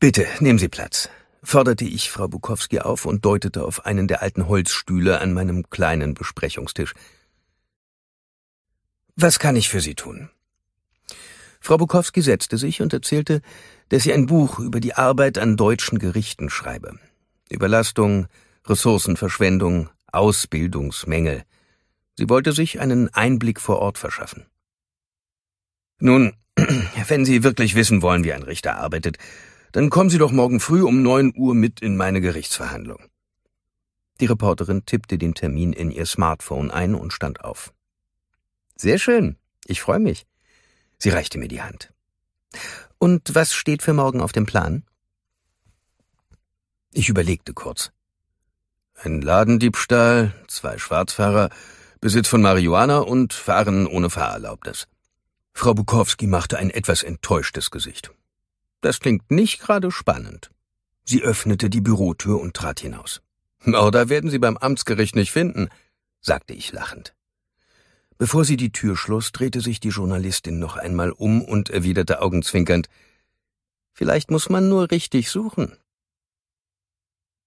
Bitte, nehmen Sie Platz, forderte ich Frau Bukowski auf und deutete auf einen der alten Holzstühle an meinem kleinen Besprechungstisch. Was kann ich für Sie tun? Frau Bukowski setzte sich und erzählte, dass sie ein Buch über die Arbeit an deutschen Gerichten schreibe. Überlastung, Ressourcenverschwendung, Ausbildungsmängel. Sie wollte sich einen Einblick vor Ort verschaffen. Nun, wenn Sie wirklich wissen wollen, wie ein Richter arbeitet, dann kommen Sie doch morgen früh um neun Uhr mit in meine Gerichtsverhandlung. Die Reporterin tippte den Termin in ihr Smartphone ein und stand auf. Sehr schön, ich freue mich. Sie reichte mir die Hand. Und was steht für morgen auf dem Plan? Ich überlegte kurz. Ein Ladendiebstahl, zwei Schwarzfahrer, Besitz von Marihuana und Fahren ohne Fahrerlaubnis. Frau Bukowski machte ein etwas enttäuschtes Gesicht. Das klingt nicht gerade spannend. Sie öffnete die Bürotür und trat hinaus. Mörder werden Sie beim Amtsgericht nicht finden, sagte ich lachend. Bevor sie die Tür schloss, drehte sich die Journalistin noch einmal um und erwiderte augenzwinkernd Vielleicht muss man nur richtig suchen.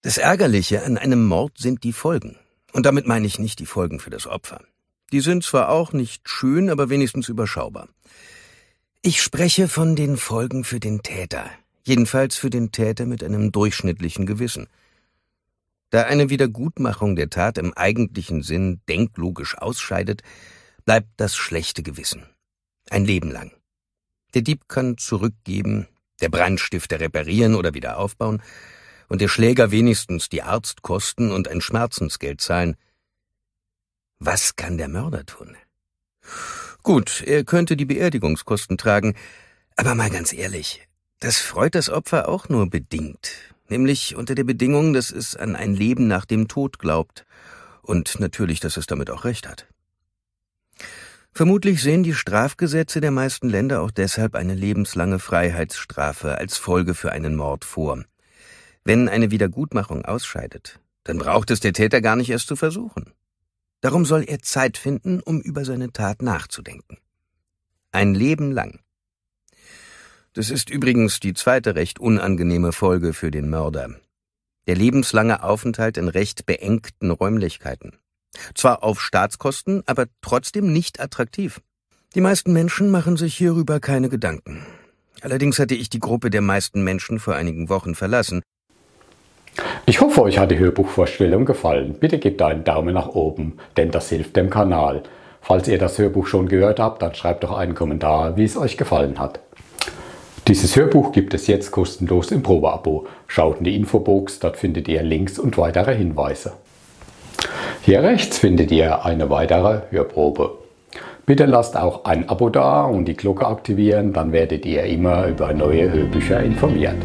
Das Ärgerliche an einem Mord sind die Folgen. Und damit meine ich nicht die Folgen für das Opfer. Die sind zwar auch nicht schön, aber wenigstens überschaubar. Ich spreche von den Folgen für den Täter, jedenfalls für den Täter mit einem durchschnittlichen Gewissen. Da eine Wiedergutmachung der Tat im eigentlichen Sinn denklogisch ausscheidet, bleibt das schlechte Gewissen. Ein Leben lang. Der Dieb kann zurückgeben, der Brandstifter reparieren oder wieder aufbauen und der Schläger wenigstens die Arztkosten und ein Schmerzensgeld zahlen. Was kann der Mörder tun? Gut, er könnte die Beerdigungskosten tragen. Aber mal ganz ehrlich, das freut das Opfer auch nur bedingt. Nämlich unter der Bedingung, dass es an ein Leben nach dem Tod glaubt. Und natürlich, dass es damit auch recht hat. Vermutlich sehen die Strafgesetze der meisten Länder auch deshalb eine lebenslange Freiheitsstrafe als Folge für einen Mord vor. Wenn eine Wiedergutmachung ausscheidet, dann braucht es der Täter gar nicht erst zu versuchen. Darum soll er Zeit finden, um über seine Tat nachzudenken. Ein Leben lang. Das ist übrigens die zweite recht unangenehme Folge für den Mörder. Der lebenslange Aufenthalt in recht beengten Räumlichkeiten. Zwar auf Staatskosten, aber trotzdem nicht attraktiv. Die meisten Menschen machen sich hierüber keine Gedanken. Allerdings hatte ich die Gruppe der meisten Menschen vor einigen Wochen verlassen, ich hoffe, euch hat die Hörbuchvorstellung gefallen. Bitte gebt einen Daumen nach oben, denn das hilft dem Kanal. Falls ihr das Hörbuch schon gehört habt, dann schreibt doch einen Kommentar, wie es euch gefallen hat. Dieses Hörbuch gibt es jetzt kostenlos im Probeabo. Schaut in die Infobox, dort findet ihr Links und weitere Hinweise. Hier rechts findet ihr eine weitere Hörprobe. Bitte lasst auch ein Abo da und die Glocke aktivieren, dann werdet ihr immer über neue Hörbücher informiert.